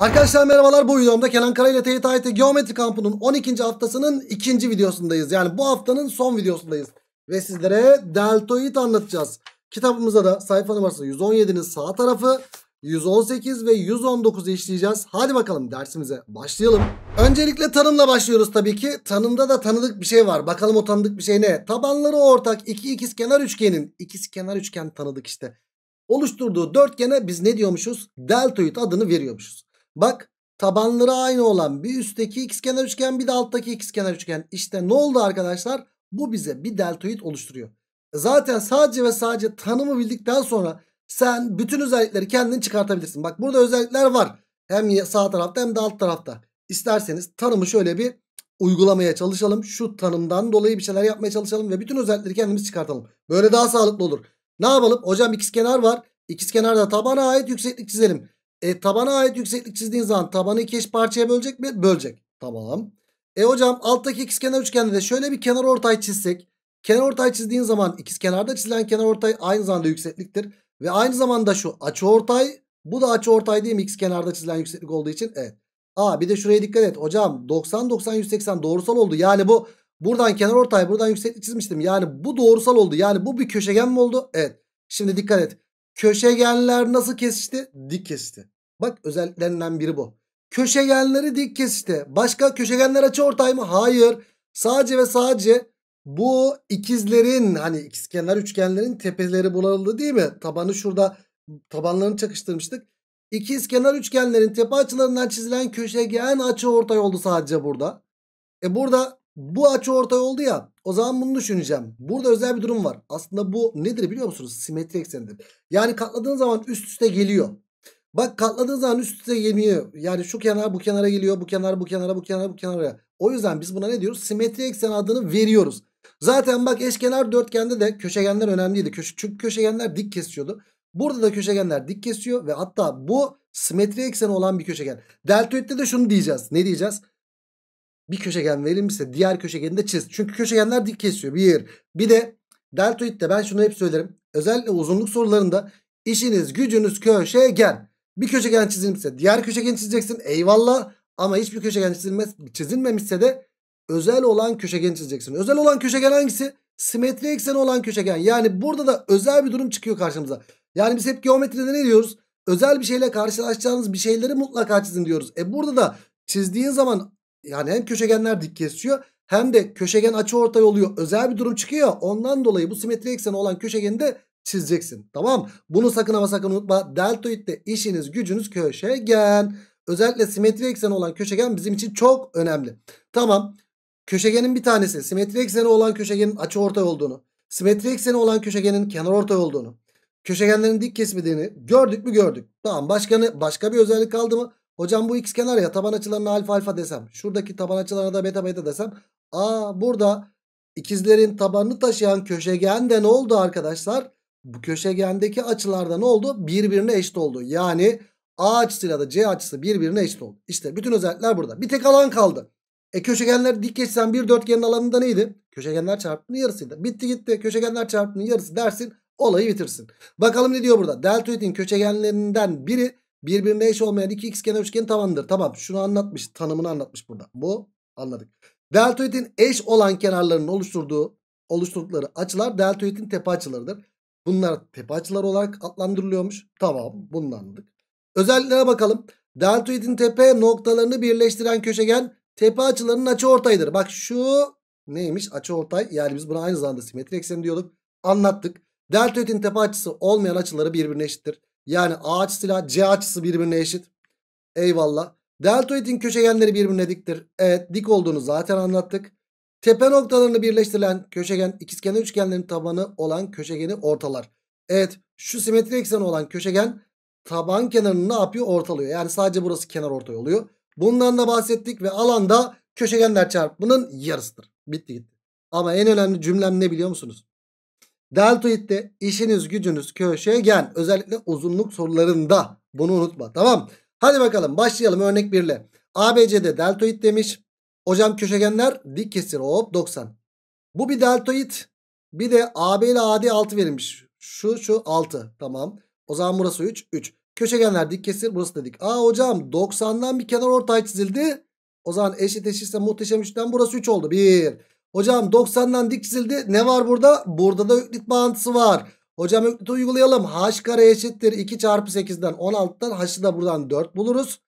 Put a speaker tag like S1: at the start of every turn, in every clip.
S1: Arkadaşlar merhabalar bu videomda Kenan Kara ile Teyit Ayet'e Geometri Kampı'nın 12. haftasının 2. videosundayız. Yani bu haftanın son videosundayız. Ve sizlere deltoid anlatacağız. Kitabımızda da sayfa numarası 117'nin sağ tarafı 118 ve 119 işleyeceğiz. Hadi bakalım dersimize başlayalım. Öncelikle tanımla başlıyoruz tabii ki. Tanımda da tanıdık bir şey var. Bakalım o tanıdık bir şey ne? Tabanları ortak iki ikizkenar üçgenin ikizkenar üçgen tanıdık işte. Oluşturduğu dörtgene biz ne diyormuşuz? Deltoid adını veriyormuşuz. Bak tabanları aynı olan bir üstteki ikizkenar üçgen bir de alttaki ikizkenar üçgen. İşte ne oldu arkadaşlar? Bu bize bir deltoid oluşturuyor. Zaten sadece ve sadece tanımı bildikten sonra sen bütün özellikleri kendin çıkartabilirsin. Bak burada özellikler var. Hem sağ tarafta hem de alt tarafta. İsterseniz tanımı şöyle bir uygulamaya çalışalım. Şu tanımdan dolayı bir şeyler yapmaya çalışalım ve bütün özellikleri kendimiz çıkartalım. Böyle daha sağlıklı olur. Ne yapalım? Hocam ikizkenar var. İkizkenar da tabana ait yükseklik çizelim. E tabana ait yükseklik çizdiğin zaman tabanı iki eş parçaya bölecek mi? Bölecek. Tamam. E hocam alttaki ikizkenar üçgende de şöyle bir kenar ortay çizsek. Kenar ortay çizdiğin zaman ikizkenarda çizilen kenar ortay aynı zamanda yüksekliktir. Ve aynı zamanda şu açı ortay bu da açı ortay değil mi? İkizkenarda çizilen yükseklik olduğu için evet. Aa bir de şuraya dikkat et. Hocam 90 90 180 doğrusal oldu. Yani bu buradan kenar ortay buradan yükseklik çizmiştim. Yani bu doğrusal oldu. Yani bu bir köşegen mi oldu? Evet. Şimdi dikkat et. Köşegenler nasıl kesişti? Dik kesişti. Bak özelliklerinden biri bu. Köşegenleri dik kesişti. Başka köşegenler açı ortay mı? Hayır. Sadece ve sadece bu ikizlerin hani ikizkenar üçgenlerin tepeleri bulanıldı değil mi? Tabanı şurada tabanlarını çakıştırmıştık. İkizkenar üçgenlerin tepe açılarından çizilen köşegen açı ortay oldu sadece burada. E burada bu açı ortay oldu ya. O zaman bunu düşüneceğim. Burada özel bir durum var. Aslında bu nedir biliyor musunuz? Simetri eksenidir. Yani katladığın zaman üst üste geliyor. Bak katladığın zaman üst üste geliyor. Yani şu kenar bu kenara geliyor. Bu kenar bu kenara bu kenara bu kenara. O yüzden biz buna ne diyoruz? Simetri eksen adını veriyoruz. Zaten bak eşkenar dörtgende de köşegenler önemliydi. Köşe, çünkü köşegenler dik kesiyordu. Burada da köşegenler dik kesiyor ve hatta bu simetri ekseni olan bir köşegen. Deltoid'de de şunu diyeceğiz. Ne diyeceğiz? bir köşegen verilmişse diğer köşegeni de çiz. Çünkü köşegenler dik kesiyor. Bir. Bir de deltoidde ben şunu hep söylerim. Özellikle uzunluk sorularında işiniz gücünüz köşegen. Bir köşegen çizilmişse diğer köşegeni çizeceksin. Eyvallah. Ama hiçbir köşegen çizilmez, çizilmemişse de özel olan köşegeni çizeceksin. Özel olan köşegen hangisi? Simetri ekseni olan köşegen. Yani burada da özel bir durum çıkıyor karşımıza. Yani biz hep geometride ne diyoruz? Özel bir şeyle karşılaşacağınız bir şeyleri mutlaka çizin diyoruz. E burada da çizdiğin zaman yani hem köşegenler dik kesiyor hem de köşegen açı ortay oluyor. Özel bir durum çıkıyor. Ondan dolayı bu simetri ekseni olan köşegeni de çizeceksin. Tamam Bunu sakın ama sakın unutma. Deltoid'de işiniz gücünüz köşegen. Özellikle simetri ekseni olan köşegen bizim için çok önemli. Tamam. Köşegenin bir tanesi simetri ekseni olan köşegenin açı ortay olduğunu. Simetri ekseni olan köşegenin kenar ortay olduğunu. Köşegenlerin dik kesmediğini gördük mü gördük. Tamam başka, başka bir özellik kaldı mı? Hocam bu x kenar ya taban açılarına alfa alfa desem. Şuradaki taban açılarına da beta beta desem. Aa burada ikizlerin tabanını taşıyan köşegen de ne oldu arkadaşlar? Bu köşegendeki açılarda ne oldu? Birbirine eşit oldu. Yani A açısıyla da C açısı birbirine eşit oldu. İşte bütün özellikler burada. Bir tek alan kaldı. E köşegenler dik geçsen bir dörtgenin alanında neydi? Köşegenler çarpımının yarısıydı. Bitti gitti. Köşegenler çarpımının yarısı dersin. Olayı bitirsin. Bakalım ne diyor burada? Deltoid'in köşegenlerinden biri Birbirine eş olmayan iki x kenar üçgenin tavanıdır. Tamam şunu anlatmış tanımını anlatmış burada. Bu anladık. Deltoidin eş olan kenarlarının oluşturduğu oluşturdukları açılar deltoidin tepe açılarıdır. Bunlar tepe açılar olarak adlandırılıyormuş. Tamam bunu anladık. Özelliklere bakalım. Deltoidin tepe noktalarını birleştiren köşegen tepe açılarının açı ortayıdır. Bak şu neymiş açı ortay. Yani biz buna aynı zamanda simetri ekseni diyorduk. Anlattık. Deltoidin tepe açısı olmayan açıları birbirine eşittir. Yani A açısıyla C açısı birbirine eşit. Eyvallah. Deltoidin köşegenleri birbirine diktir. Evet dik olduğunu zaten anlattık. Tepe noktalarını birleştirilen köşegen ikizkenar üçgenlerin tabanı olan köşegeni ortalar. Evet şu simetri ekseni olan köşegen taban kenarını ne yapıyor? Ortalıyor. Yani sadece burası kenar ortay oluyor. Bundan da bahsettik ve alanda köşegenler çarpımının yarısıdır. Bitti gitti. Ama en önemli cümlem ne biliyor musunuz? Deltoid'de işiniz gücünüz köşegen. Özellikle uzunluk sorularında bunu unutma tamam. Hadi bakalım başlayalım örnek 1 ile. ABC'de deltoid demiş. Hocam köşegenler dik kesir hop 90. Bu bir deltoid. Bir de AB ile AD 6 verilmiş. Şu şu 6 tamam. O zaman burası 3 3. Köşegenler dik kesir burası da dik. Aa hocam 90'dan bir kenar ortay çizildi. O zaman eşit eşitse muhteşem 3'ten burası 3 oldu. 1. Hocam 90'dan dik çizildi. Ne var burada? Burada da öklit bağıntısı var. Hocam öklit'i uygulayalım. H kare eşittir 2 çarpı 8'den 16'dan H'ı da buradan 4 buluruz.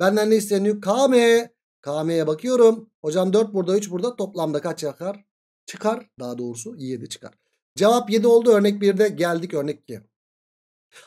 S1: Benden ne isteniyor? KM. KM'ye bakıyorum. Hocam 4 burada 3 burada toplamda kaç çıkar? Çıkar. Daha doğrusu 7 çıkar. Cevap 7 oldu. Örnek 1'de geldik örnek 2.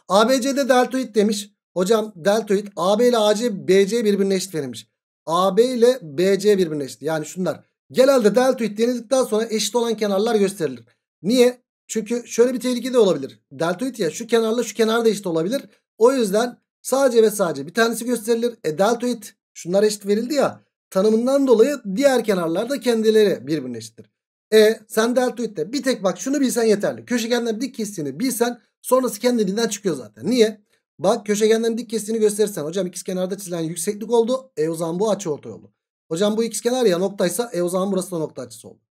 S1: ABC'de deltoid demiş. Hocam deltoid AB ile AC BC birbirine eşit verilmiş. AB ile BC birbirine eşit. Yani şunlar Genelde del türev denildikten sonra eşit olan kenarlar gösterilir. Niye? Çünkü şöyle bir tehlike de olabilir. Deltoid ya şu kenarla şu kenar da eşit olabilir. O yüzden sadece ve sadece bir tanesi gösterilir. E deltoid şunlar eşit verildi ya. Tanımından dolayı diğer kenarlar da kendileri birbirine eşittir. E sen deltoidde bir tek bak şunu bilsen yeterli. Köşegenlerin dik kestiğini bilsen sonrası kendiliğinden çıkıyor zaten. Niye? Bak köşegenlerin dik kestiğini gösterirsen hocam ikiz kenarda çizilen yükseklik oldu. E o zaman bu açı ortay oldu. Hocam bu x kenar ya noktaysa e o zaman burası da nokta açısı oldu.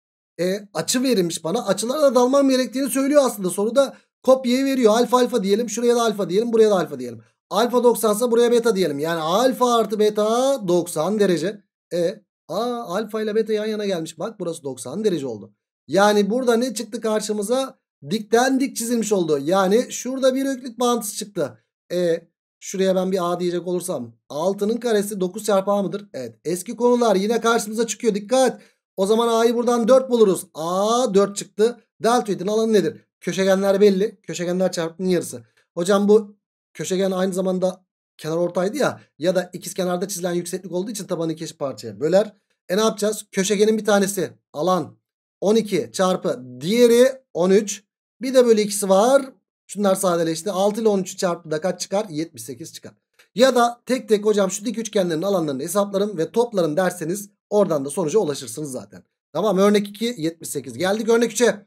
S1: E açı verilmiş bana. Açılara da dalmam gerektiğini söylüyor aslında. Soruda kopyayı veriyor. Alfa alfa diyelim. Şuraya da alfa diyelim. Buraya da alfa diyelim. Alfa 90 ise buraya beta diyelim. Yani alfa artı beta 90 derece. E aa alfa ile beta yan yana gelmiş. Bak burası 90 derece oldu. Yani burada ne çıktı karşımıza? Dikten dik çizilmiş oldu. Yani şurada bir öklüt bağıntısı çıktı. E Şuraya ben bir A diyecek olursam. 6'nın karesi 9 çarpı A mıdır? Evet. Eski konular yine karşımıza çıkıyor. Dikkat. O zaman A'yı buradan 4 buluruz. A 4 çıktı. Deltoidin alanı nedir? Köşegenler belli. Köşegenler çarpımının yarısı. Hocam bu köşegen aynı zamanda kenar ortaydı ya. Ya da ikiz kenarda çizilen yükseklik olduğu için tabanı iki parçaya böler. E ne yapacağız? Köşegenin bir tanesi alan 12 çarpı diğeri 13. Bir de bölü ikisi var. Şunlar sadeleşti. 6 ile 13'ü çarptı da kaç çıkar? 78 çıkar. Ya da tek tek hocam şu dik üçgenlerin alanlarını hesaplarım ve toplarım derseniz oradan da sonuca ulaşırsınız zaten. Tamam örnek 2 78 geldik örnek 3'e.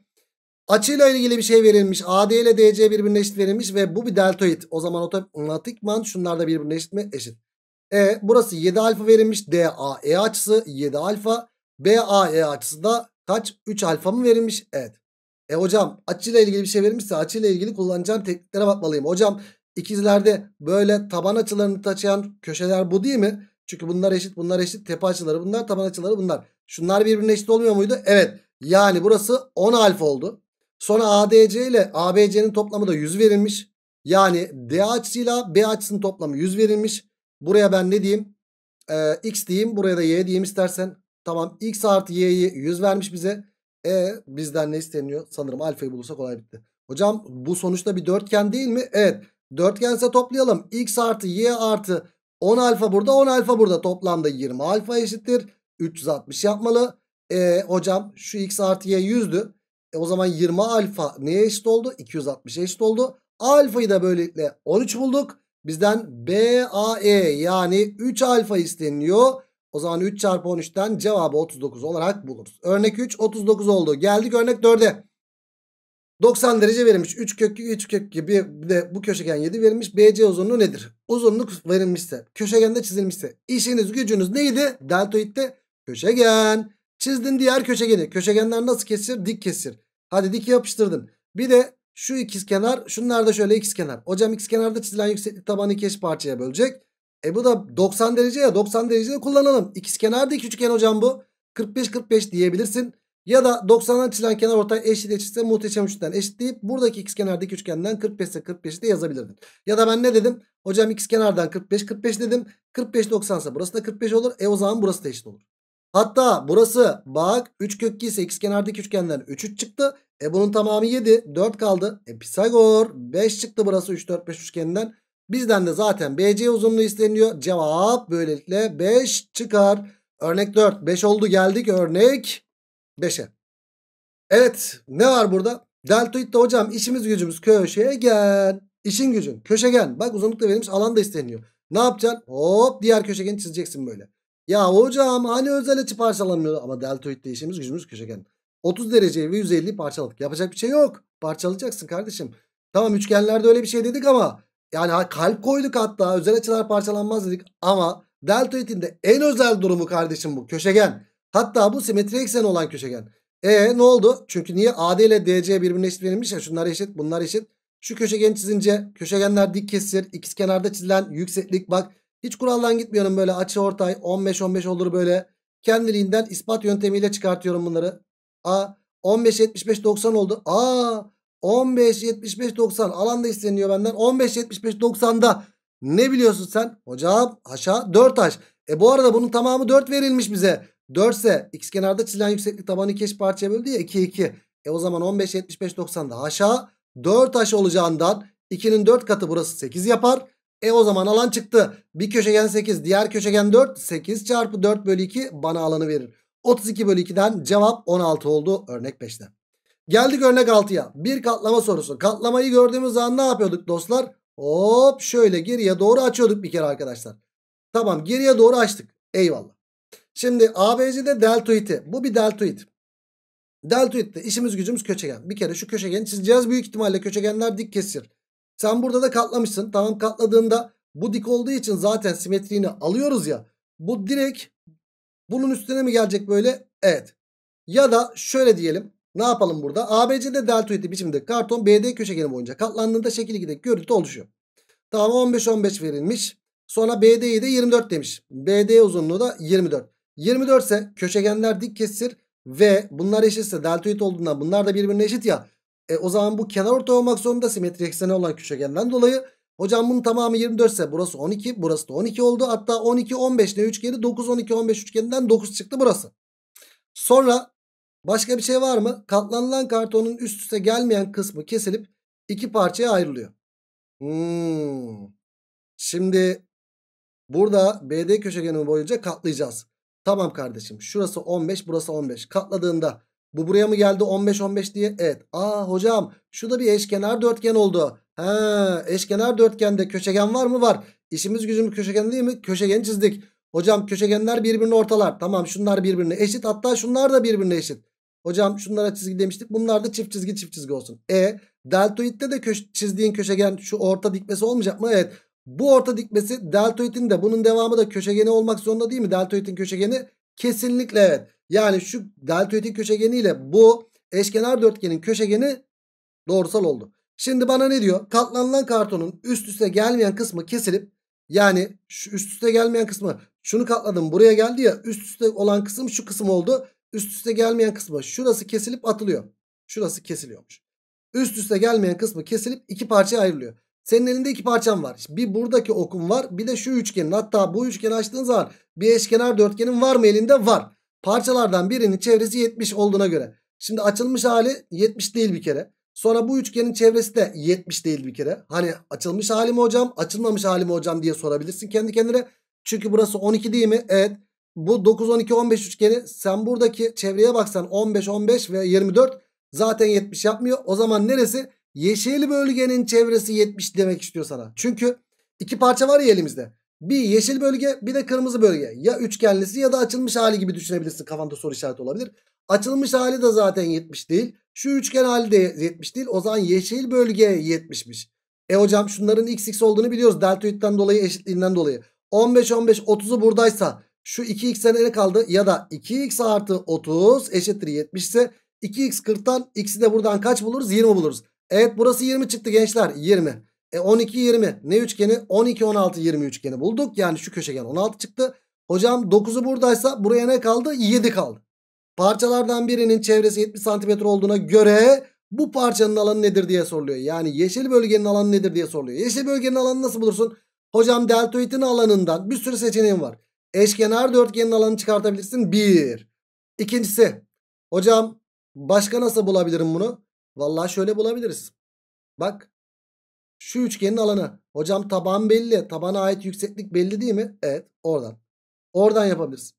S1: Açıyla ilgili bir şey verilmiş. AD ile DC birbirine eşit verilmiş ve bu bir deltoid. O zaman otomatikman şunlar da birbirine eşit mi? Eşit. E burası 7 alfa verilmiş. DAE açısı 7 alfa. BAE açısı da kaç? 3 alfa mı verilmiş? Evet. E hocam açıyla ilgili bir şey verilmişse açıyla ilgili kullanacağım tekniklere bakmalıyım. Hocam ikizlerde böyle taban açılarını taşıyan köşeler bu değil mi? Çünkü bunlar eşit bunlar eşit tepe açıları bunlar taban açıları bunlar. Şunlar birbirine eşit olmuyor muydu? Evet yani burası 10 alfa oldu. Sonra ADC ile ABC'nin toplamı da 100 verilmiş. Yani D açısıyla B açısının toplamı 100 verilmiş. Buraya ben ne diyeyim? Ee, X diyeyim buraya da Y diyeyim istersen. Tamam X artı Y'yi 100 vermiş bize. E bizden ne isteniyor? Sanırım alfayı bulursak olay bitti. Hocam bu sonuçta bir dörtgen değil mi? Evet. Dörtgense toplayalım. X artı Y artı 10 alfa burada 10 alfa burada. Toplamda 20 alfa eşittir. 360 yapmalı. E, hocam şu X artı Y 100'dü. E, o zaman 20 alfa neye eşit oldu? 260 eşit oldu. Alfayı da böylelikle 13 bulduk. Bizden BAE yani 3 alfa isteniyor. O zaman 3 çarpı 13'ten cevabı 39 olarak buluruz. Örnek 3 39 oldu. Geldik örnek 4'e. 90 derece verilmiş. 3 kök 3 kök bir de bu köşegen 7 verilmiş. BC uzunluğu nedir? Uzunluk verilmişse, köşegende çizilmişse. İşiniz gücünüz neydi? Deltoid'de köşegen. Çizdin diğer köşegeni. Köşegenler nasıl kesir? Dik kesir. Hadi dik yapıştırdın. Bir de şu ikiz kenar, şunlar da şöyle ikiz kenar. Hocam ikiz kenarda çizilen yükseklik tabanı ikiş parçaya bölecek. E bu da 90 derece ya 90 derecede kullanalım. İkizkenar dik üçgen hocam bu. 45-45 diyebilirsin. Ya da 90'dan çizilen kenar ortay eşit eşitse muhteşem üçgen eşit deyip buradaki ikizkenar kenardaki üçgenden 45'e 45'i de yazabilirdin. Ya da ben ne dedim? Hocam kenardan 45 45 dedim. 45 90 ise burası da 45 olur. E o zaman burası da eşit olur. Hatta burası bak 3 kök 2 ise ikizkenar kenardaki üçgenden 3 3 çıktı. E bunun tamamı 7 4 kaldı. E Pisagor 5 çıktı burası 3 4 5 üçgeninden. Bizden de zaten BC uzunluğu isteniyor. Cevap böylelikle 5 çıkar. Örnek 4. 5 oldu geldik örnek 5'e. Evet ne var burada? Deltoid'de hocam işimiz gücümüz köşeye gel. İşin gücün gel. Bak uzunluk da verilmiş alan da isteniyor. Ne yapacaksın? Hop diğer köşegeni çizeceksin böyle. Ya hocam hani özel açı parçalanmıyor ama deltoid'de işimiz gücümüz köşegen. 30 dereceyi ve 150 parçaladık. Yapacak bir şey yok. Parçalayacaksın kardeşim. Tamam üçgenlerde öyle bir şey dedik ama yani kalp koyduk hatta özel açılar parçalanmaz dedik ama deltoidin de en özel durumu kardeşim bu köşegen. Hatta bu simetri ekseni olan köşegen. E ne oldu? Çünkü niye AD ile DC birbirine eşit verilmiş ya şunlar eşit bunlar eşit. Şu köşegen çizince köşegenler dik kesir. İkiz kenarda çizilen yükseklik bak. Hiç kuraldan gitmiyorum böyle açı ortay 15-15 olur böyle. Kendiliğinden ispat yöntemiyle çıkartıyorum bunları. A 15-75-90 oldu. A 15 75 90 alanda isteniyor benden. 15 75 90'da ne biliyorsun sen? Hocam aşağı 4 h. E bu arada bunun tamamı 4 verilmiş bize. 4 ise x kenarda çizilen yükseklik tabanı iki parçaya böldü ya 2 2. E o zaman 15 75 90'da aşağı 4 h olacağından 2'nin 4 katı burası 8 yapar. E o zaman alan çıktı. Bir köşegen 8 diğer köşegen 4. 8 çarpı 4 bölü 2 bana alanı verir. 32 bölü 2'den cevap 16 oldu örnek 5'te. Geldik örnek 6'ya. Bir katlama sorusu. Katlamayı gördüğümüz zaman ne yapıyorduk dostlar? Hop şöyle geriye doğru açıyorduk bir kere arkadaşlar. Tamam geriye doğru açtık. Eyvallah. Şimdi ABC'de deltoidi. Bu bir deltoid. Deltoid'de işimiz gücümüz köşegen. Bir kere şu köşegeni çizeceğiz. Büyük ihtimalle köşegenler dik kesir. Sen burada da katlamışsın. Tamam katladığında bu dik olduğu için zaten simetriğini alıyoruz ya. Bu direkt bunun üstüne mi gelecek böyle? Evet. Ya da şöyle diyelim. Ne yapalım burada? ABC'de deltoidli biçimde karton BD köşegeni boyunca katlandığında şekil 2'deki görüntü oluşuyor. Tamam 15-15 verilmiş. Sonra BD'yi de 24 demiş. BD uzunluğu da 24. 24 ise köşegenler dik kesir ve bunlar eşitse deltoid olduğundan bunlar da birbirine eşit ya. E, o zaman bu kenar orta olmak zorunda simetri ekseni olan köşegenden dolayı. Hocam bunun tamamı 24 ise burası 12 burası da 12 oldu. Hatta 12 15 ne üçgeni 9 12 15 üçgeninden 9 çıktı burası. Sonra Başka bir şey var mı? Katlanılan kartonun üst üste gelmeyen kısmı kesilip iki parçaya ayrılıyor. Hmm. Şimdi burada BD köşegeni boyunca katlayacağız. Tamam kardeşim. Şurası 15, burası 15. Katladığında bu buraya mı geldi 15 15 diye? Evet. Aa hocam şu da bir eşkenar dörtgen oldu. Ha, eşkenar dörtgende köşegen var mı? Var. İşimiz gücümüz köşegen değil mi? Köşegen çizdik. Hocam köşegenler birbirini ortalar. Tamam şunlar birbirine eşit. Hatta şunlar da birbirine eşit. Hocam şunlara çizgi demiştik. Bunlar da çift çizgi çift çizgi olsun. E deltoidde de köş çizdiğin köşegen şu orta dikmesi olmayacak mı? Evet. Bu orta dikmesi deltoidin de bunun devamı da köşegeni olmak zorunda değil mi? Deltoidin köşegeni kesinlikle evet. Yani şu deltoidin köşegeniyle bu eşkenar dörtgenin köşegeni doğrusal oldu. Şimdi bana ne diyor? Katlanılan kartonun üst üste gelmeyen kısmı kesilip yani şu üst üste gelmeyen kısmı şunu katladım buraya geldi ya üst üste olan kısım şu kısım oldu. Üst üste gelmeyen kısmı şurası kesilip atılıyor. Şurası kesiliyormuş. Üst üste gelmeyen kısmı kesilip iki parçaya ayrılıyor. Senin elinde iki parçan var. Bir buradaki okun var bir de şu üçgenin. Hatta bu üçgeni açtığın zaman bir eşkenar dörtgenin var mı elinde? Var. Parçalardan birinin çevresi 70 olduğuna göre. Şimdi açılmış hali 70 değil bir kere. Sonra bu üçgenin çevresi de 70 değil bir kere. Hani açılmış hali mi hocam açılmamış hali mi hocam diye sorabilirsin kendi kendine. Çünkü burası 12 değil mi? Evet. Bu 9, 12, 15 üçgeni sen buradaki çevreye baksan 15, 15 ve 24 zaten 70 yapmıyor. O zaman neresi? Yeşil bölgenin çevresi 70 demek istiyor sana. Çünkü iki parça var ya elimizde. Bir yeşil bölge bir de kırmızı bölge. Ya üçgenlisi ya da açılmış hali gibi düşünebilirsin. Kafanda soru işareti olabilir. Açılmış hali de zaten 70 değil. Şu üçgen hali de 70 değil. O zaman yeşil bölge 70'miş. E hocam şunların x x olduğunu biliyoruz. Deltoid'den dolayı eşitliğinden dolayı. 15 15 30'u buradaysa şu 2x'e ne kaldı? Ya da 2x artı 30 eşittir 70 ise 2x 40'tan x'i de buradan kaç buluruz? 20 buluruz. Evet burası 20 çıktı gençler. 20. E 12 20. Ne üçgeni? 12 16 20 üçgeni bulduk. Yani şu köşegen 16 çıktı. Hocam 9'u buradaysa buraya ne kaldı? 7 kaldı. Parçalardan birinin çevresi 70 cm olduğuna göre bu parçanın alanı nedir diye soruluyor. Yani yeşil bölgenin alanı nedir diye soruluyor. Yeşil bölgenin alanı nasıl bulursun? Hocam deltoidin alanından bir sürü seçeneğim var. Eşkenar dörtgenin alanını çıkartabilirsin. bir. İkincisi. Hocam başka nasıl bulabilirim bunu? Vallahi şöyle bulabiliriz. Bak. Şu üçgenin alanı. Hocam taban belli. Tabana ait yükseklik belli değil mi? Evet. Oradan. Oradan yapabiliriz.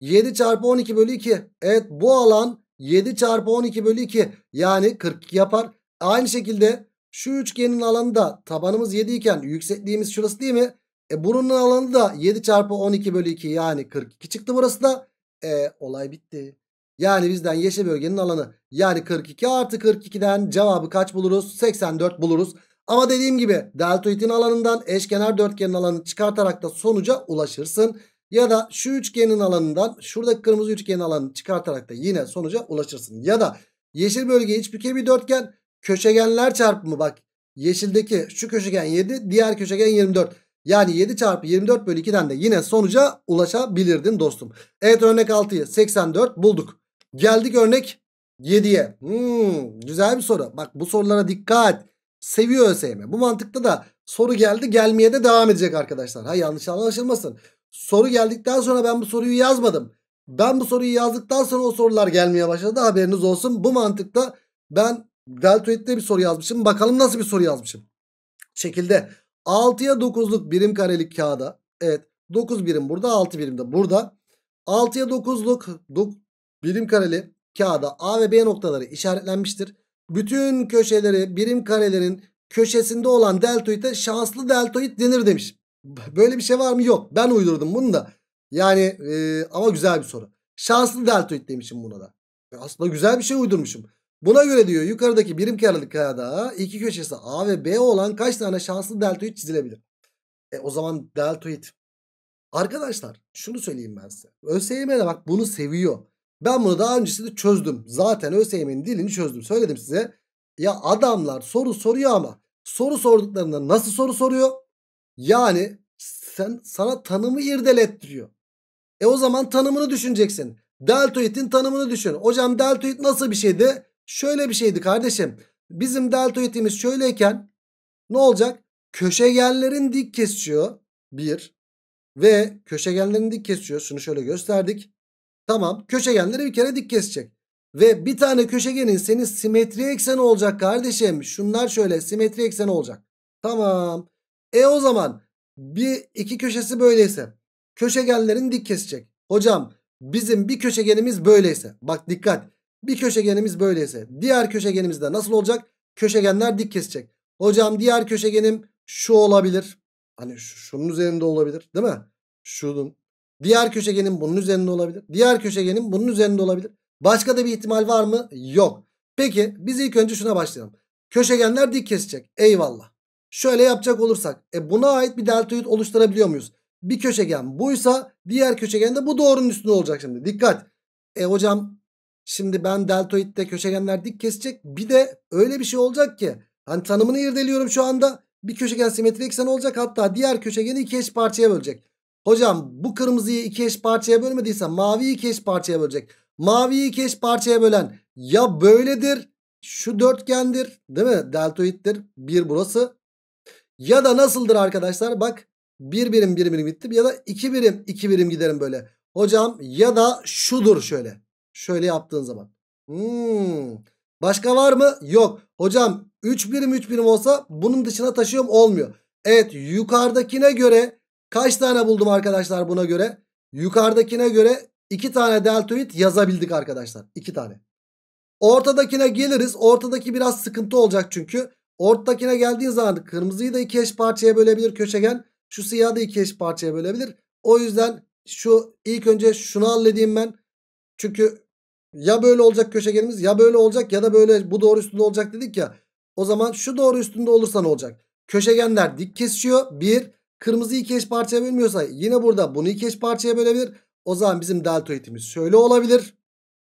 S1: 7 çarpı 12 bölü 2. Evet bu alan 7 çarpı 12 bölü 2. Yani 42 yapar. Aynı şekilde şu üçgenin alanı da tabanımız 7 iken yüksekliğimiz şurası değil mi? E bunun alanı da 7 çarpı 12 bölü 2 yani 42 çıktı burası da. E olay bitti. Yani bizden yeşil bölgenin alanı yani 42 artı 42'den cevabı kaç buluruz? 84 buluruz. Ama dediğim gibi deltoidin alanından eşkenar dörtgenin alanını çıkartarak da sonuca ulaşırsın. Ya da şu üçgenin alanından şuradaki kırmızı üçgenin alanını çıkartarak da yine sonuca ulaşırsın. Ya da yeşil bölge hiçbir bükey bir dörtgen köşegenler çarpımı bak. Yeşildeki şu köşegen 7 diğer köşegen 24. Yani 7 çarpı 24 bölü 2'den de yine sonuca ulaşabilirdin dostum. Evet örnek 6'yı 84 bulduk. Geldik örnek 7'ye. Hmm, güzel bir soru. Bak bu sorulara dikkat. Seviyor ÖSYM. Bu mantıkta da soru geldi gelmeye de devam edecek arkadaşlar. Ha yanlış anlaşılmasın. Soru geldikten sonra ben bu soruyu yazmadım. Ben bu soruyu yazdıktan sonra o sorular gelmeye başladı. Haberiniz olsun. Bu mantıkta ben deltoid'de bir soru yazmışım. Bakalım nasıl bir soru yazmışım. Şekilde 6'ya 9'luk birim karelik kağıda. Evet 9 birim burada 6 birim de burada. 6'ya 9'luk birim kareli kağıda A ve B noktaları işaretlenmiştir. Bütün köşeleri birim karelerin köşesinde olan deltoide şanslı deltoid denir demiş. Böyle bir şey var mı? Yok. Ben uydurdum bunu da. Yani e, ama güzel bir soru. Şanslı deltoid demişim buna da. Aslında güzel bir şey uydurmuşum. Buna göre diyor yukarıdaki birim kenarlı kağıda iki köşesi A ve B olan kaç tane şanslı deltoid çizilebilir? E o zaman deltoid. Arkadaşlar şunu söyleyeyim ben size. ÖSYM bak bunu seviyor. Ben bunu daha öncesinde çözdüm. Zaten ÖSYM'nin dilini çözdüm. Söyledim size. Ya adamlar soru soruyor ama soru sorduklarında nasıl soru soruyor? Yani sen sana tanımı irdelettiriyor. E o zaman tanımını düşüneceksin. Deltoid'in tanımını düşün. Hocam deltoid nasıl bir şeydi? Şöyle bir şeydi kardeşim. Bizim deltoidimiz şöyleyken ne olacak? Köşegenlerin dik kesiyor bir Ve köşegenlerin dik kesiyor. Şunu şöyle gösterdik. Tamam. Köşegenleri bir kere dik kesecek. Ve bir tane köşegenin senin simetri ekseni olacak kardeşim. Şunlar şöyle simetri ekseni olacak. Tamam. E o zaman bir iki köşesi böyleyse köşegenlerin dik kesecek. Hocam bizim bir köşegenimiz böyleyse. Bak dikkat. Bir köşegenimiz böyleyse diğer köşegenimiz de nasıl olacak? Köşegenler dik kesecek. Hocam diğer köşegenim şu olabilir. Hani şunun üzerinde olabilir değil mi? Şunun. Diğer köşegenim bunun üzerinde olabilir. Diğer köşegenim bunun üzerinde olabilir. Başka da bir ihtimal var mı? Yok. Peki biz ilk önce şuna başlayalım. Köşegenler dik kesecek. Eyvallah. Şöyle yapacak olursak. E buna ait bir deltoid oluşturabiliyor muyuz? Bir köşegen buysa diğer köşegen de bu doğrunun üstünde olacak şimdi. Dikkat. E hocam Şimdi ben deltoidde köşegenler dik kesecek. Bir de öyle bir şey olacak ki. Hani tanımını irdeliyorum şu anda. Bir köşegen simetri eksen olacak. Hatta diğer köşegeni iki eş parçaya bölecek. Hocam bu kırmızıyı iki eş parçaya bölmediyse maviyi iki eş parçaya bölecek. Maviyi iki eş parçaya bölen ya böyledir şu dörtgendir değil mi? Deltoiddir. Bir burası. Ya da nasıldır arkadaşlar? Bak bir birim bir birim gittim ya da iki birim iki birim giderim böyle. Hocam ya da şudur şöyle. Şöyle yaptığın zaman. Hmm. Başka var mı? Yok. Hocam 3 birim 3 birim olsa bunun dışına taşıyorum olmuyor. Evet yukarıdakine göre kaç tane buldum arkadaşlar buna göre? Yukarıdakine göre 2 tane deltoid yazabildik arkadaşlar. 2 tane. Ortadakine geliriz. Ortadaki biraz sıkıntı olacak çünkü. Ortadakine geldiğin zaman kırmızıyı da iki eş parçaya bölebilir köşegen. Şu siyahı da iki eş parçaya bölebilir. O yüzden şu ilk önce şunu halledeyim ben. Çünkü ya böyle olacak köşegenimiz ya böyle olacak ya da böyle bu doğru üstünde olacak dedik ya. O zaman şu doğru üstünde olursa ne olacak? Köşegenler dik kesişiyor. Bir kırmızı iki eş parçaya bölmüyorsa yine burada bunu iki eş parçaya bölebilir. O zaman bizim deltoidimiz şöyle olabilir.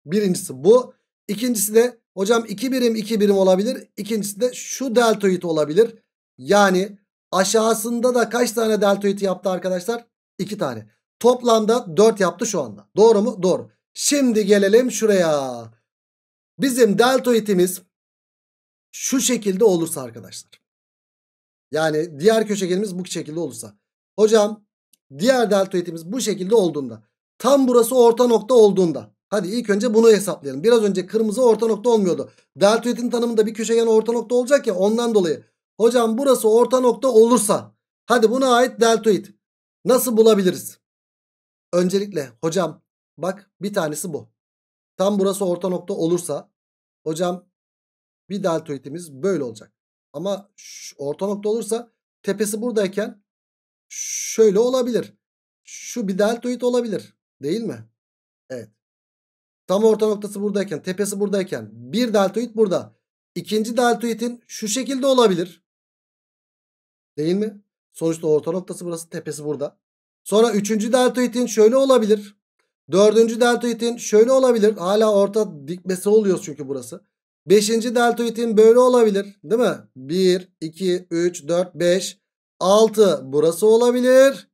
S1: Birincisi bu. İkincisi de hocam iki birim iki birim olabilir. İkincisi de şu deltoid olabilir. Yani aşağısında da kaç tane deltoid yaptı arkadaşlar? İki tane. Toplamda dört yaptı şu anda. Doğru mu? Doğru. Şimdi gelelim şuraya. Bizim deltoidimiz şu şekilde olursa arkadaşlar. Yani diğer köşegenimiz bu şekilde olursa. Hocam diğer deltoidimiz bu şekilde olduğunda. Tam burası orta nokta olduğunda. Hadi ilk önce bunu hesaplayalım. Biraz önce kırmızı orta nokta olmuyordu. Deltoidin tanımında bir köşegen orta nokta olacak ya ondan dolayı. Hocam burası orta nokta olursa. Hadi buna ait deltoid. Nasıl bulabiliriz? Öncelikle hocam Bak bir tanesi bu. Tam burası orta nokta olursa hocam bir deltoidimiz böyle olacak. Ama orta nokta olursa tepesi buradayken şöyle olabilir. Şu bir deltoid olabilir. Değil mi? Evet. Tam orta noktası buradayken, tepesi buradayken bir deltoid burada. İkinci deltoidin şu şekilde olabilir. Değil mi? Sonuçta orta noktası burası, tepesi burada. Sonra üçüncü deltoidin şöyle olabilir. Dördüncü deltoidin şöyle olabilir. Hala orta dikmesi oluyor çünkü burası. Beşinci deltoidin böyle olabilir. Değil mi? Bir, iki, üç, dört, beş, altı burası olabilir.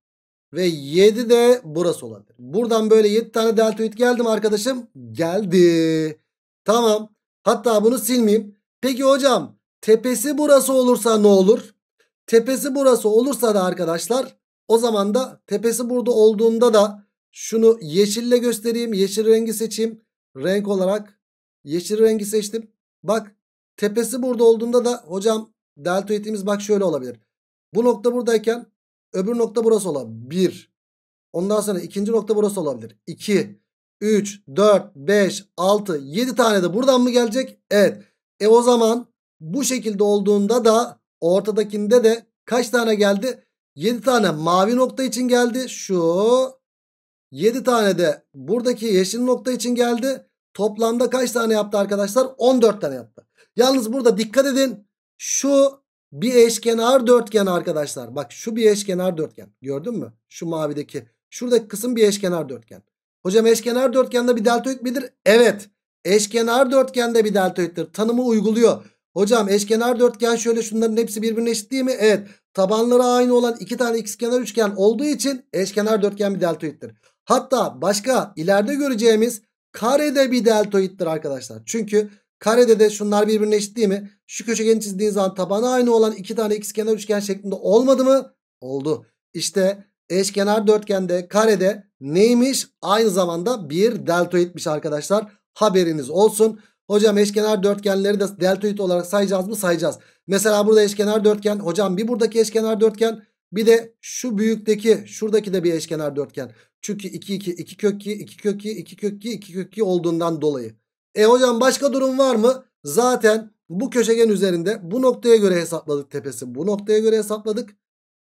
S1: Ve yedi de burası olabilir. Buradan böyle yedi tane deltoid geldi mi arkadaşım? Geldi. Tamam. Hatta bunu silmeyeyim. Peki hocam tepesi burası olursa ne olur? Tepesi burası olursa da arkadaşlar o zaman da tepesi burada olduğunda da şunu yeşille göstereyim. Yeşil rengi seçeyim. Renk olarak yeşil rengi seçtim. Bak tepesi burada olduğunda da hocam delta deltoidimiz bak şöyle olabilir. Bu nokta buradayken öbür nokta burası olabilir. 1. Ondan sonra ikinci nokta burası olabilir. 2, 3, 4, 5, 6, 7 tane de buradan mı gelecek? Evet. E o zaman bu şekilde olduğunda da ortadakinde de kaç tane geldi? 7 tane mavi nokta için geldi. Şu 7 tane de buradaki yeşil nokta için geldi. Toplamda kaç tane yaptı arkadaşlar? 14 tane yaptı. Yalnız burada dikkat edin. Şu bir eşkenar dörtgen arkadaşlar. Bak şu bir eşkenar dörtgen. Gördün mü? Şu mavideki. Şuradaki kısım bir eşkenar dörtgen. Hocam eşkenar dörtgende bir deltoid midir? Evet. Eşkenar dörtgende bir deltoiddir. Tanımı uyguluyor. Hocam eşkenar dörtgen şöyle şunların hepsi birbirine eşit değil mi? Evet. Tabanları aynı olan iki tane ikizkenar üçgen olduğu için eşkenar dörtgen bir deltoiddir. Hatta başka ileride göreceğimiz karede bir deltoittir arkadaşlar. Çünkü karede de şunlar birbirine eşit değil mi? Şu köşegeni çizdiğin zaman tabanı aynı olan iki tane ikizkenar üçgen şeklinde olmadı mı? Oldu. İşte eşkenar dörtgende karede neymiş? Aynı zamanda bir deltoitmiş arkadaşlar. Haberiniz olsun. Hocam eşkenar dörtgenleri de deltoid olarak sayacağız mı? Sayacağız. Mesela burada eşkenar dörtgen. Hocam bir buradaki eşkenar dörtgen. Bir de şu büyükteki şuradaki de bir eşkenar dörtgen. Çünkü 2 2 2 kök 2 2 kök 2 2 kök 2 2 kök 2 olduğundan dolayı. E hocam başka durum var mı? Zaten bu köşegen üzerinde bu noktaya göre hesapladık tepesi. Bu noktaya göre hesapladık.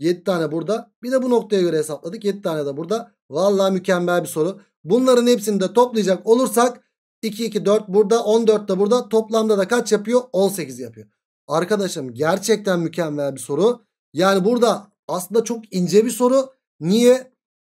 S1: 7 tane burada. Bir de bu noktaya göre hesapladık. 7 tane de burada. Vallahi mükemmel bir soru. Bunların hepsini de toplayacak olursak 2 2 4 burada 14 de burada. Toplamda da kaç yapıyor? 18 yapıyor. Arkadaşım gerçekten mükemmel bir soru. Yani burada aslında çok ince bir soru. Niye?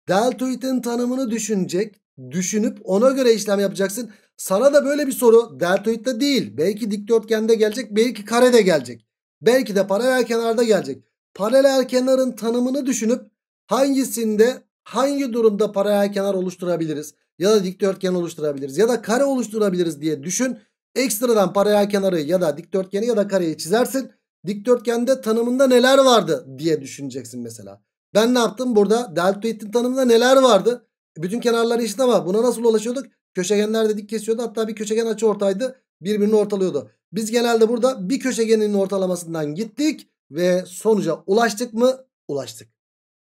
S1: Deltoid'in tanımını düşünecek. Düşünüp ona göre işlem yapacaksın. Sana da böyle bir soru deltoidde değil. Belki dikdörtgende gelecek. Belki karede gelecek. Belki de paralel kenarda gelecek. Paralel kenarın tanımını düşünüp hangisinde hangi durumda paralel kenar oluşturabiliriz? Ya da dikdörtgen oluşturabiliriz. Ya da kare oluşturabiliriz diye düşün. Ekstradan paralel kenarı ya da dikdörtgeni ya da kareyi çizersin. Dikdörtgende tanımında neler vardı diye düşüneceksin mesela. Ben ne yaptım? Burada deltoidin tanımında neler vardı? Bütün kenarları işte ama buna nasıl ulaşıyorduk? Köşegenler dedik kesiyordu. Hatta bir köşegen açı ortaydı. Birbirini ortalıyordu. Biz genelde burada bir köşegenin ortalamasından gittik ve sonuca ulaştık mı? Ulaştık.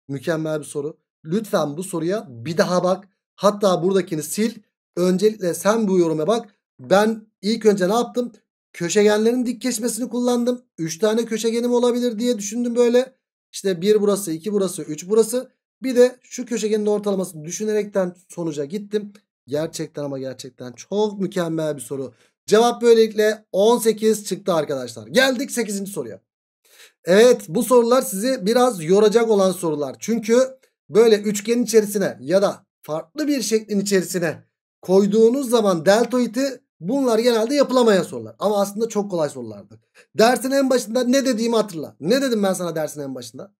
S1: Mükemmel bir soru. Lütfen bu soruya bir daha bak. Hatta buradakini sil. Öncelikle sen bu yoruma bak. Ben ilk önce ne yaptım? Köşegenlerin dik kesmesini kullandım. 3 tane köşegenim olabilir diye düşündüm böyle. İşte 1 burası, 2 burası, 3 burası. Bir de şu köşegenin ortalamasını düşünerekten sonuca gittim. Gerçekten ama gerçekten çok mükemmel bir soru. Cevap böylelikle 18 çıktı arkadaşlar. Geldik 8. soruya. Evet bu sorular sizi biraz yoracak olan sorular. Çünkü böyle üçgenin içerisine ya da farklı bir şeklin içerisine koyduğunuz zaman deltoidi Bunlar genelde yapılamayan sorular. Ama aslında çok kolay sorulardı. Dersin en başında ne dediğimi hatırla. Ne dedim ben sana dersin en başında?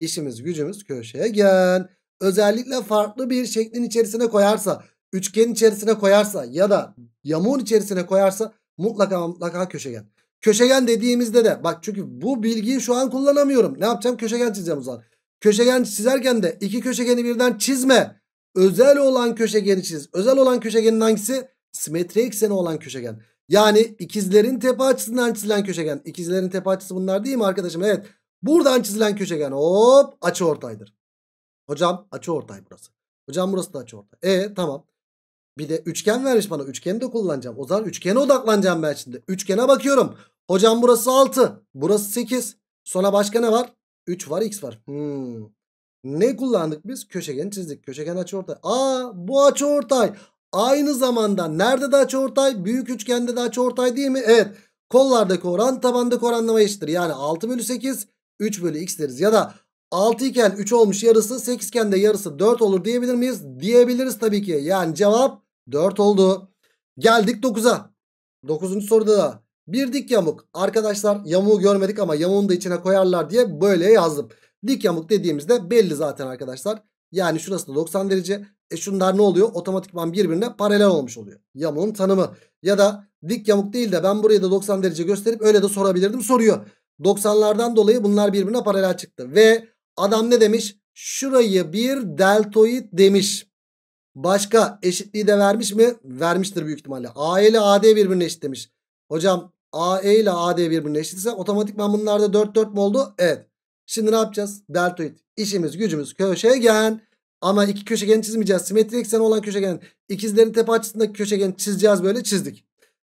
S1: İşimiz gücümüz köşeye gel. Özellikle farklı bir şeklin içerisine koyarsa, üçgen içerisine koyarsa ya da yamuğun içerisine koyarsa mutlaka mutlaka köşegen. Köşegen dediğimizde de bak çünkü bu bilgiyi şu an kullanamıyorum. Ne yapacağım? Köşegen çizeceğim o zaman. Köşegen çizerken de iki köşegeni birden çizme. Özel olan köşegeni çiz. Özel olan köşegenin hangisi? simetri ekseni olan köşegen. Yani ikizlerin tepe açısından çizilen köşegen. İkizlerin tepe açısı bunlar değil mi arkadaşım? Evet. Buradan çizilen köşegen hop açı ortaydır. Hocam açı ortay burası. Hocam burası da açı ortay. E tamam. Bir de üçgen vermiş bana. Üçgeni de kullanacağım. O zaman üçgene odaklanacağım ben şimdi. Üçgene bakıyorum. Hocam burası 6. Burası 8. Sonra başka ne var? 3 var x var. Hmm. Ne kullandık biz? Köşegen çizdik. Köşegen açı ortay. Aa bu açı ortay. Aynı zamanda nerede de açıortay? Büyük üçgende de açıortay değil mi? Evet. Kollardaki oran tabandaki oranlama eşittir. Yani 6 bölü 8 3 bölü x deriz. Ya da 6 iken 3 olmuş yarısı 8 iken de yarısı 4 olur diyebilir miyiz? Diyebiliriz tabii ki. Yani cevap 4 oldu. Geldik 9'a. 9. soruda da bir dik yamuk. Arkadaşlar yamuğu görmedik ama yamuğun da içine koyarlar diye böyle yazdım. Dik yamuk dediğimizde belli zaten arkadaşlar. Yani şurası da 90 derece. E şunlar ne oluyor? Otomatikman birbirine paralel olmuş oluyor. Yamuğun tanımı. Ya da dik yamuk değil de ben burayı da 90 derece gösterip öyle de sorabilirdim. Soruyor. 90'lardan dolayı bunlar birbirine paralel çıktı. Ve adam ne demiş? Şurayı bir deltoid demiş. Başka eşitliği de vermiş mi? Vermiştir büyük ihtimalle. AE ile AD birbirine eşit demiş. Hocam AE ile AD birbirine eşitse otomatikman bunlarda 4 4 mü oldu? Evet. Şimdi ne yapacağız? Deltoid. İşimiz gücümüz köşegen ama iki köşegeni çizmeyeceğiz. simetrik ekseni olan köşegen ikizlerin tepe açısındaki köşegeni çizeceğiz böyle çizdik.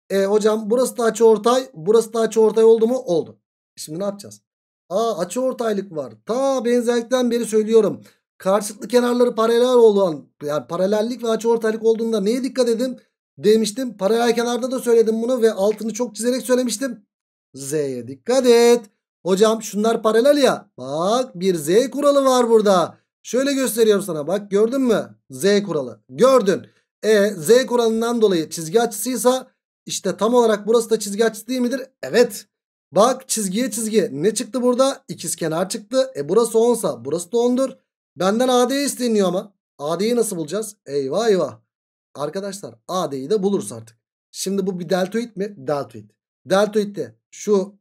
S1: E hocam burası da açı ortay, burası da açı ortay oldu mu? Oldu. Şimdi ne yapacağız? Aa açı ortaylık var. Ta benzerlikten beri söylüyorum. karşıtlı kenarları paralel olan yani paralellik ve açı ortaylık olduğunda neye dikkat edin? Demiştim. Paralel kenarda da söyledim bunu ve altını çok çizerek söylemiştim. Z'ye dikkat et. Hocam şunlar paralel ya. Bak bir Z kuralı var burada. Şöyle gösteriyorum sana bak gördün mü? Z kuralı. Gördün. E Z kuralından dolayı çizgi açısıysa işte tam olarak burası da çizgi açısı değil midir? Evet. Bak çizgiye çizgi. Ne çıktı burada? İkiz kenar çıktı. E burası 10'sa burası da 10'dur. Benden AD isteniyor ama. AD'yi nasıl bulacağız? Eyvah eyvah. Arkadaşlar AD'yi de buluruz artık. Şimdi bu bir deltoid mi? Deltoid. Deltoid'de şu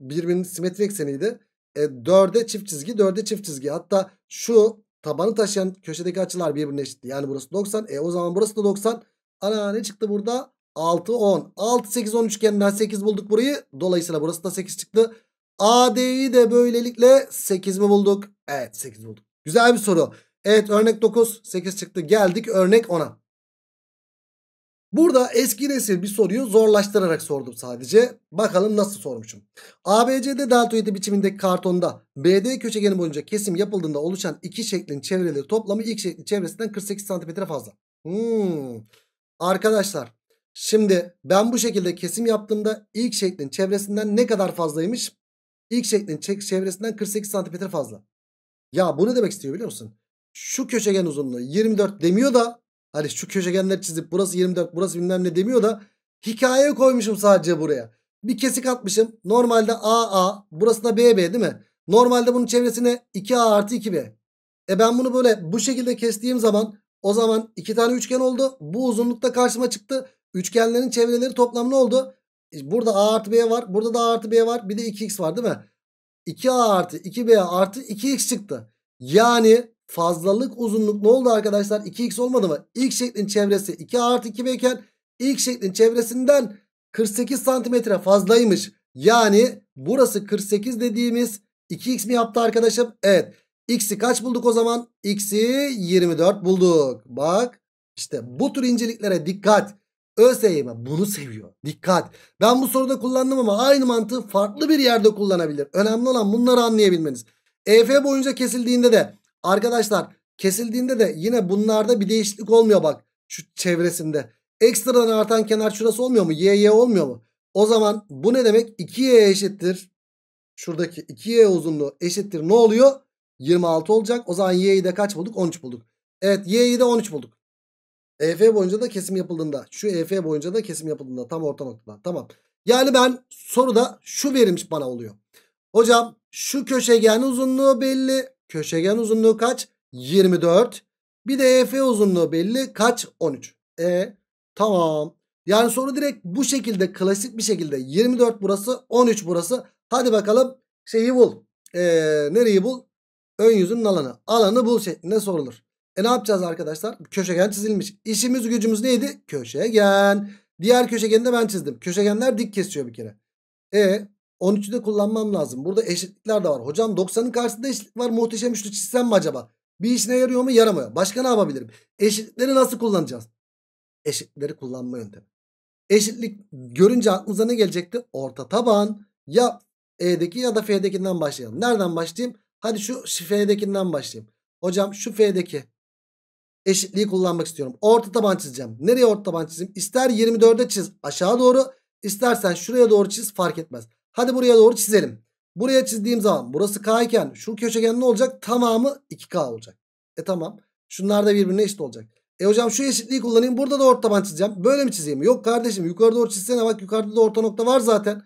S1: birbirinin simetri ekseniydi. E, 4'e çift çizgi 4'e çift çizgi. Hatta şu Tabanı taşıyan köşedeki açılar birbirine eşitti. Yani burası 90. E o zaman burası da 90. Ana ne çıktı burada? 6, 10. 6, 8, 10 üçgeninden 8 bulduk burayı. Dolayısıyla burası da 8 çıktı. AD'yi de böylelikle 8 mi bulduk? Evet 8 bulduk. Güzel bir soru. Evet örnek 9, 8 çıktı. Geldik örnek 10'a. Burada eski nesil bir soruyu zorlaştırarak sordum sadece. Bakalım nasıl sormuşum. ABCD deltoidi biçimindeki kartonda BD köşegeni boyunca kesim yapıldığında oluşan iki şeklin çevreleri toplamı ilk şeklin çevresinden 48 cm fazla. Hmm. Arkadaşlar şimdi ben bu şekilde kesim yaptığımda ilk şeklin çevresinden ne kadar fazlaymış? İlk şeklin çevresinden 48 cm fazla. Ya bu ne demek istiyor biliyor musun? Şu köşegen uzunluğu 24 demiyor da Hani şu köşegenler çizip burası 24 burası bilmem ne demiyor da hikaye koymuşum sadece buraya. Bir kesik atmışım. Normalde AA burası da BB değil mi? Normalde bunun çevresine 2A artı 2B. E ben bunu böyle bu şekilde kestiğim zaman o zaman iki tane üçgen oldu. Bu uzunlukta karşıma çıktı. Üçgenlerin çevreleri toplam ne oldu? E burada A artı B var. Burada da A artı B var. Bir de 2X var değil mi? 2A artı 2B artı 2X çıktı. Yani Fazlalık uzunluk ne oldu arkadaşlar? 2x olmadı mı? X şeklin çevresi 2 artı 2 iken X şeklin çevresinden 48 santimetre fazlaymış. Yani burası 48 dediğimiz 2x mi yaptı arkadaşım? Evet. X'i kaç bulduk o zaman? X'i 24 bulduk. Bak işte bu tür inceliklere dikkat. ÖSYM bunu seviyor. Dikkat. Ben bu soruda kullandım ama aynı mantığı farklı bir yerde kullanabilir. Önemli olan bunları anlayabilmeniz. EF boyunca kesildiğinde de Arkadaşlar kesildiğinde de yine bunlarda bir değişiklik olmuyor bak şu çevresinde. Ekstradan artan kenar şurası olmuyor mu? Y, y olmuyor mu? O zaman bu ne demek? 2y eşittir. Şuradaki 2y uzunluğu eşittir. Ne oluyor? 26 olacak. O zaman y'yi de kaç bulduk? 13 bulduk. Evet y'yi de 13 bulduk. EF boyunca da kesim yapıldığında. Şu EF boyunca da kesim yapıldığında. Tam orta noktada. Tamam. Yani ben soruda şu verilmiş bana oluyor. Hocam şu köşegen uzunluğu belli. Köşegen uzunluğu kaç? 24. Bir de EF uzunluğu belli. Kaç? 13. E tamam. Yani soru direkt bu şekilde klasik bir şekilde 24 burası 13 burası. Hadi bakalım şeyi bul. E, nereyi bul? Ön yüzünün alanı. Alanı bul şeklinde sorulur. E ne yapacağız arkadaşlar? Köşegen çizilmiş. İşimiz gücümüz neydi? Köşegen. Diğer köşegeni de ben çizdim. Köşegenler dik kesiyor bir kere. E 13'ü de kullanmam lazım. Burada eşitlikler de var. Hocam 90'ın karşısında eşitlik var. Muhteşem üçlü çizsem mi acaba? Bir işine yarıyor mu? Yaramıyor. Başka ne yapabilirim? Eşitleri nasıl kullanacağız? Eşitleri kullanma yöntemi. Eşitlik görünce aklınıza ne gelecekti? Orta taban. Ya E'deki ya da F'dekinden başlayalım. Nereden başlayayım? Hadi şu F'dekinden başlayayım. Hocam şu F'deki eşitliği kullanmak istiyorum. Orta taban çizeceğim. Nereye orta taban çizeyim? İster 24'e çiz aşağı doğru. İstersen şuraya doğru çiz fark etmez. Hadi buraya doğru çizelim. Buraya çizdiğim zaman burası k iken şu köşegen ne olacak? Tamamı 2k olacak. E tamam. Şunlar da birbirine eşit olacak. E hocam şu eşitliği kullanayım. Burada da orta taban çizeceğim. Böyle mi çizeyim? Yok kardeşim yukarı doğru çizsene. Bak yukarıda da orta nokta var zaten.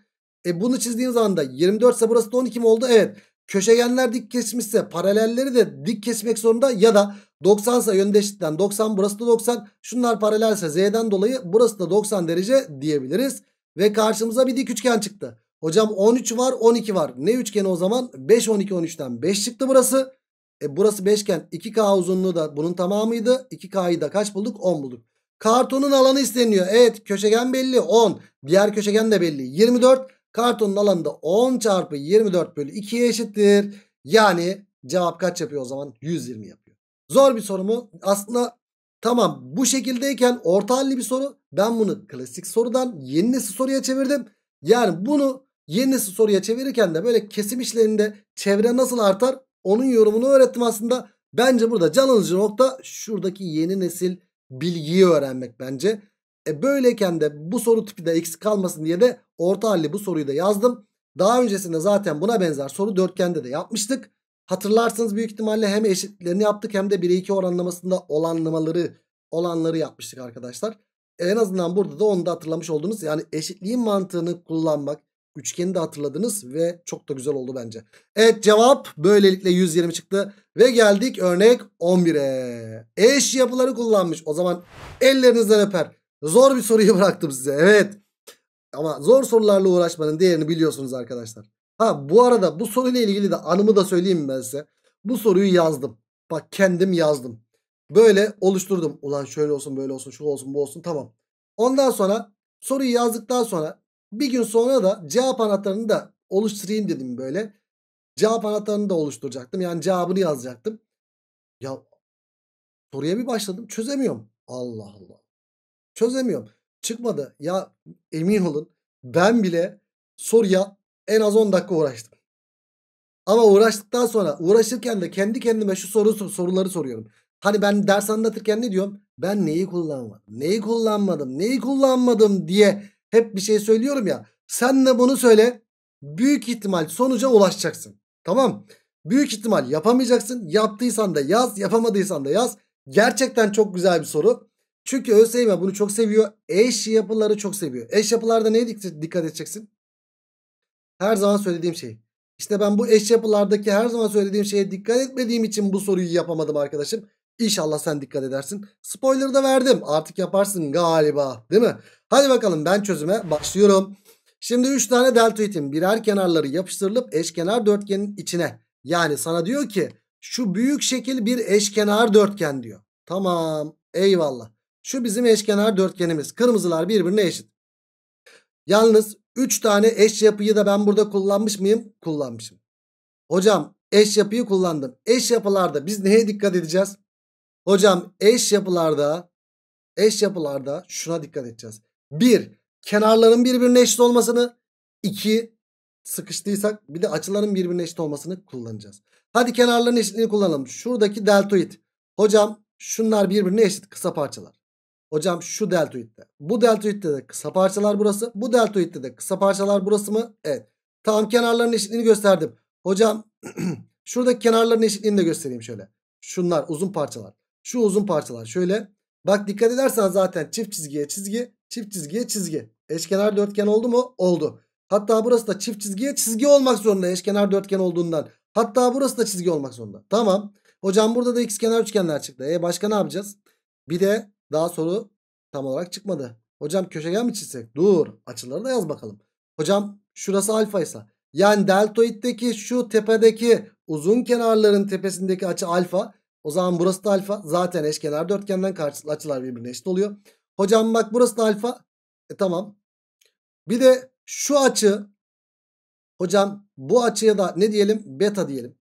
S1: E bunu çizdiğim zaman da 24 ise burası da 12 mi oldu? Evet. Köşegenler dik kesmişse paralelleri de dik kesmek zorunda ya da 90 ise yönde eşitten 90 burası da 90. Şunlar paralelse z'den dolayı burası da 90 derece diyebiliriz. Ve karşımıza bir dik üçgen çıktı. Hocam 13 var 12 var. Ne üçgeni o zaman? 5 12 13'ten 5 çıktı burası. E burası 5 iken 2K uzunluğu da bunun tamamıydı. 2K'yı da kaç bulduk? 10 bulduk. Kartonun alanı isteniyor. Evet köşegen belli 10. Diğer köşegen de belli 24. Kartonun alanı da 10 çarpı 24 bölü 2'ye eşittir. Yani cevap kaç yapıyor o zaman? 120 yapıyor. Zor bir soru mu? Aslında tamam bu şekildeyken orta halli bir soru. Ben bunu klasik sorudan yeni nesil soruya çevirdim. Yani bunu Yenisi soruya çevirirken de böyle kesim işlerinde çevre nasıl artar onun yorumunu öğrettim aslında. Bence burada can alıcı nokta şuradaki yeni nesil bilgiyi öğrenmek bence. E böyleyken de bu soru tipi de eksik kalmasın diye de orta halli bu soruyu da yazdım. Daha öncesinde zaten buna benzer soru dörtgende de yapmıştık. Hatırlarsınız büyük ihtimalle hem eşitlerini yaptık hem de 1'e 2 oranlamasında olanlamaları olanları yapmıştık arkadaşlar. En azından burada da onu da hatırlamış olduğunuz Yani eşitliğin mantığını kullanmak Üçgeni de hatırladınız ve çok da güzel oldu bence. Evet cevap böylelikle 120 çıktı. Ve geldik örnek 11'e. Eş yapıları kullanmış. O zaman ellerinizden öper. Zor bir soruyu bıraktım size. Evet. Ama zor sorularla uğraşmanın değerini biliyorsunuz arkadaşlar. Ha bu arada bu soruyla ilgili de anımı da söyleyeyim ben size. Bu soruyu yazdım. Bak kendim yazdım. Böyle oluşturdum. Ulan şöyle olsun böyle olsun şu olsun bu olsun tamam. Ondan sonra soruyu yazdıktan sonra bir gün sonra da cevap anahtarını da oluşturayım dedim böyle. Cevap anahtarını da oluşturacaktım. Yani cevabını yazacaktım. Ya soruya bir başladım çözemiyorum. Allah Allah. Çözemiyorum. Çıkmadı. Ya emin olun ben bile soruya en az 10 dakika uğraştım. Ama uğraştıktan sonra uğraşırken de kendi kendime şu soru, soruları soruyorum. Hani ben ders anlatırken ne diyorum? Ben neyi kullanmadım? Neyi kullanmadım? Neyi kullanmadım diye hep bir şey söylüyorum ya. Sen de bunu söyle. Büyük ihtimal sonuca ulaşacaksın. Tamam. Büyük ihtimal yapamayacaksın. Yaptıysan da yaz, yapamadıysan da yaz. Gerçekten çok güzel bir soru. Çünkü ÖSYM bunu çok seviyor. Eş yapıları çok seviyor. Eş yapılarda neye dikkat edeceksin? Her zaman söylediğim şey. İşte ben bu eş yapılardaki her zaman söylediğim şeye dikkat etmediğim için bu soruyu yapamadım arkadaşım. İnşallah sen dikkat edersin. Spoiler'ı da verdim. Artık yaparsın galiba değil mi? Hadi bakalım ben çözüme başlıyorum. Şimdi 3 tane deltoidin birer kenarları yapıştırılıp eşkenar dörtgenin içine. Yani sana diyor ki şu büyük şekil bir eşkenar dörtgen diyor. Tamam eyvallah. Şu bizim eşkenar dörtgenimiz. Kırmızılar birbirine eşit. Yalnız 3 tane eş yapıyı da ben burada kullanmış mıyım? Kullanmışım. Hocam eş yapıyı kullandım. Eş yapılarda biz neye dikkat edeceğiz? Hocam eş yapılarda eş yapılarda şuna dikkat edeceğiz. Bir Kenarların birbirine eşit olmasını iki Sıkıştıysak bir de açıların birbirine eşit olmasını kullanacağız. Hadi kenarların eşitliğini kullanalım. Şuradaki deltoid. Hocam şunlar birbirine eşit kısa parçalar. Hocam şu deltoidde. Bu deltoidde de kısa parçalar burası. Bu deltoidde de kısa parçalar burası mı? Evet. Tam kenarların eşitliğini gösterdim. Hocam şuradaki kenarların eşitliğini de göstereyim şöyle. Şunlar uzun parçalar. Şu uzun parçalar şöyle. Bak dikkat edersen zaten çift çizgiye çizgi, çift çizgiye çizgi. Eşkenar dörtgen oldu mu? Oldu. Hatta burası da çift çizgiye çizgi olmak zorunda eşkenar dörtgen olduğundan. Hatta burası da çizgi olmak zorunda. Tamam. Hocam burada da ikizkenar üçgenler çıktı. E başka ne yapacağız? Bir de daha soru tam olarak çıkmadı. Hocam köşegen mi çizsek? Dur. Açıları da yaz bakalım. Hocam şurası alfa ise. Yani deltoiddeki şu tepedeki uzun kenarların tepesindeki açı alfa. O zaman burası da alfa. Zaten eşkenar dörtgenden karşılıklı açılar birbirine eşit oluyor. Hocam bak burası da alfa. E tamam. Bir de şu açı. Hocam bu açıya da ne diyelim? Beta diyelim.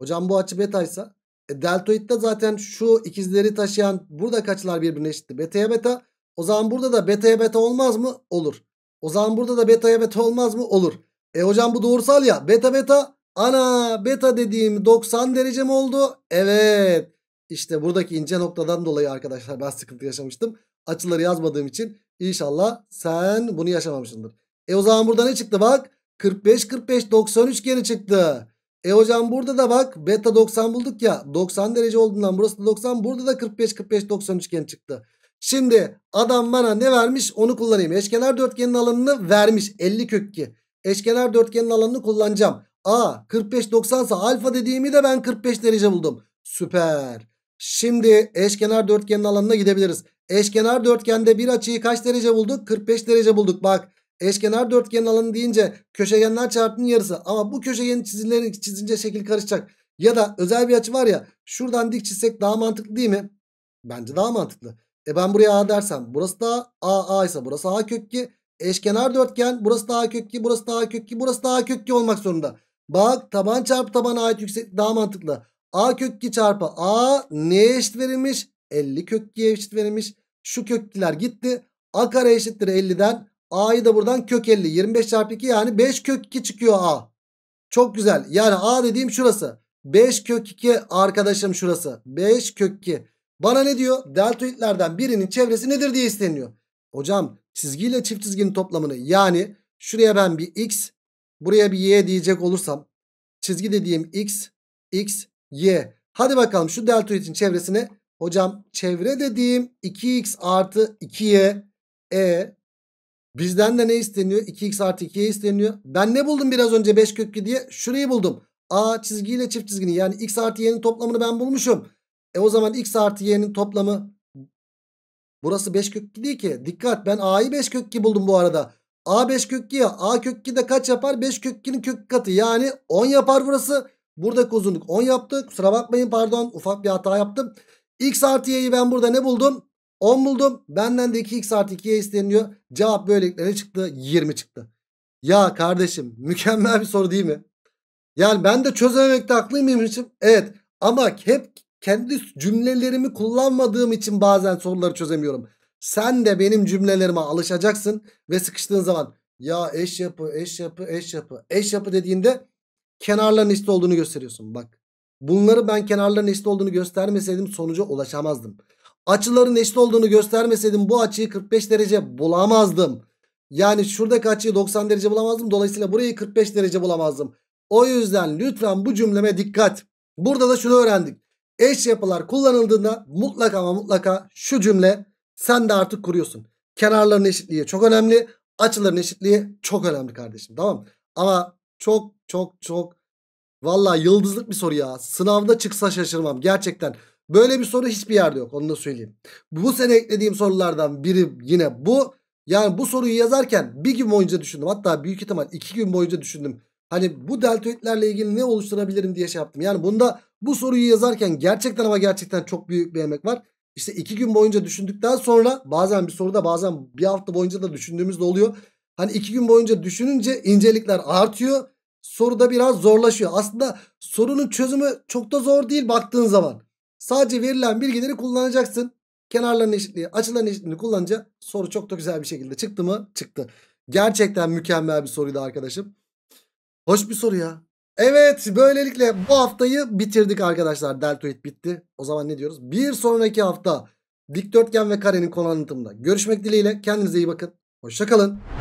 S1: Hocam bu açı betaysa. E deltoidde zaten şu ikizleri taşıyan burada kaçılar birbirine eşitti. Beta'ya beta. O zaman burada da beta'ya beta olmaz mı? Olur. O zaman burada da beta'ya beta olmaz mı? Olur. E hocam bu doğrusal ya. Beta beta Ana beta dediğim 90 derece mi oldu? Evet. İşte buradaki ince noktadan dolayı arkadaşlar ben sıkıntı yaşamıştım. Açıları yazmadığım için inşallah sen bunu yaşamamışsındır. E o zaman burada ne çıktı bak? 45 45 90 üçgeni çıktı. E hocam burada da bak beta 90 bulduk ya 90 derece olduğundan burası da 90 burada da 45 45 90 üçgen çıktı. Şimdi adam bana ne vermiş onu kullanayım. Eşkenar dörtgenin alanını vermiş 50 kökki. Eşkenar dörtgenin alanını kullanacağım. A 45 90 ise alfa dediğimi de ben 45 derece buldum. Süper. Şimdi eşkenar dörtgenin alanına gidebiliriz. Eşkenar dörtgende bir açıyı kaç derece bulduk? 45 derece bulduk. Bak eşkenar dörtgenin alanı deyince köşegenler çarpımının yarısı. Ama bu köşegenin çizimleri çizince şekil karışacak. Ya da özel bir açı var ya şuradan dik çizsek daha mantıklı değil mi? Bence daha mantıklı. E ben buraya A dersem burası da A A ise burası A kök Eşkenar dörtgen burası da A kök burası da A kök burası da A kök olmak zorunda. Bak taban çarpı tabana ait yükseklik daha mantıklı. A kök 2 çarpı A neye eşit verilmiş? 50 kök 2'ye eşit verilmiş. Şu kök gitti. A kare eşittir 50'den. A'yı da buradan kök 50. 25 çarpı 2 yani 5 kök 2 çıkıyor A. Çok güzel. Yani A dediğim şurası. 5 kök 2 arkadaşım şurası. 5 kök 2. Bana ne diyor? Deltoidlerden birinin çevresi nedir diye isteniyor. Hocam çizgiyle çift çizginin toplamını yani şuraya ben bir x Buraya bir y diyecek olursam çizgi dediğim x, x, y. Hadi bakalım şu deltoidin çevresini. Hocam çevre dediğim 2x artı 2y. E bizden de ne isteniyor? 2x artı 2y isteniyor. Ben ne buldum biraz önce 5 kökü diye? Şurayı buldum. A çizgiyle çift çizgini yani x artı y'nin toplamını ben bulmuşum. E o zaman x artı y'nin toplamı burası 5 kök değil ki. Dikkat ben a'yı 5 kök buldum bu arada. A5 kök 2'ye A kök 2 de kaç yapar? 5 kök 2'nin kök katı yani 10 yapar burası. Buradaki uzunluk 10 yaptı. Kusura bakmayın pardon ufak bir hata yaptım. X artı Y'yi ben burada ne buldum? 10 buldum. Benden de 2X artı 2Y isteniyor. Cevap böylelikle ne çıktı? 20 çıktı. Ya kardeşim mükemmel bir soru değil mi? Yani ben de çözememekte haklı mıymışım? Evet ama hep kendi cümlelerimi kullanmadığım için bazen soruları çözemiyorum. Sen de benim cümlelerime alışacaksın ve sıkıştığın zaman ya eş yapı, eş yapı, eş yapı, eş yapı dediğinde kenarların eşit olduğunu gösteriyorsun. Bak bunları ben kenarların eşit olduğunu göstermeseydim sonuca ulaşamazdım. Açıların eşit olduğunu göstermeseydim bu açıyı 45 derece bulamazdım. Yani şuradaki açıyı 90 derece bulamazdım. Dolayısıyla burayı 45 derece bulamazdım. O yüzden lütfen bu cümleme dikkat. Burada da şunu öğrendik. Eş yapılar kullanıldığında mutlaka ama mutlaka şu cümle sen de artık kuruyorsun. Kenarların eşitliği çok önemli. Açıların eşitliği çok önemli kardeşim. Tamam Ama çok çok çok valla yıldızlık bir soru ya. Sınavda çıksa şaşırmam gerçekten. Böyle bir soru hiçbir yerde yok onu da söyleyeyim. Bu sene eklediğim sorulardan biri yine bu. Yani bu soruyu yazarken bir gün boyunca düşündüm. Hatta büyük ihtimal iki gün boyunca düşündüm. Hani bu deltoidlerle ilgili ne oluşturabilirim diye şey yaptım. Yani bunda bu soruyu yazarken gerçekten ama gerçekten çok büyük bir emek var. İşte iki gün boyunca düşündükten sonra bazen bir soruda bazen bir hafta boyunca da düşündüğümüzde oluyor. Hani iki gün boyunca düşününce incelikler artıyor. Soruda biraz zorlaşıyor. Aslında sorunun çözümü çok da zor değil baktığın zaman. Sadece verilen bilgileri kullanacaksın. Kenarların eşitliği, açıların eşitliğini kullanınca soru çok da güzel bir şekilde çıktı mı? Çıktı. Gerçekten mükemmel bir soruydu arkadaşım. Hoş bir soru ya. Evet böylelikle bu haftayı bitirdik arkadaşlar. Deltoid bitti. O zaman ne diyoruz? Bir sonraki hafta dikdörtgen ve karenin konu anlatımında görüşmek dileğiyle. Kendinize iyi bakın. Hoşçakalın.